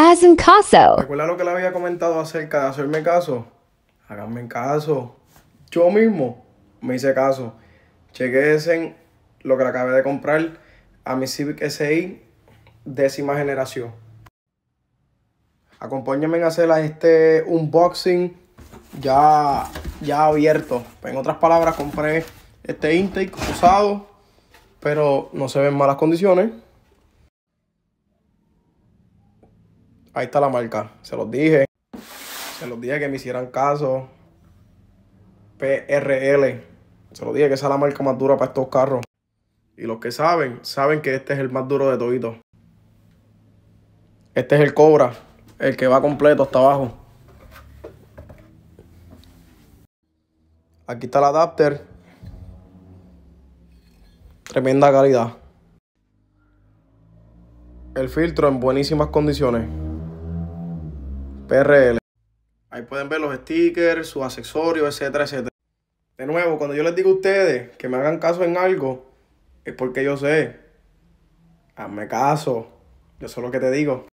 Hazme caso. ¿Recuerda lo que le había comentado acerca de hacerme caso? Háganme caso. Yo mismo me hice caso. ese lo que le acabé de comprar a mi Civic SI décima generación. Acompáñenme en hacer este unboxing ya, ya abierto. En otras palabras, compré este intake usado, pero no se ven malas condiciones. Ahí está la marca. Se los dije. Se los dije que me hicieran caso. PRL. Se los dije que esa es la marca más dura para estos carros. Y los que saben, saben que este es el más duro de todos Este es el Cobra. El que va completo hasta abajo. Aquí está el adapter. Tremenda calidad. El filtro en buenísimas condiciones. PRL. Ahí pueden ver los stickers, sus accesorios, etcétera, etcétera. De nuevo, cuando yo les digo a ustedes que me hagan caso en algo, es porque yo sé. Hazme caso. Yo sé lo que te digo.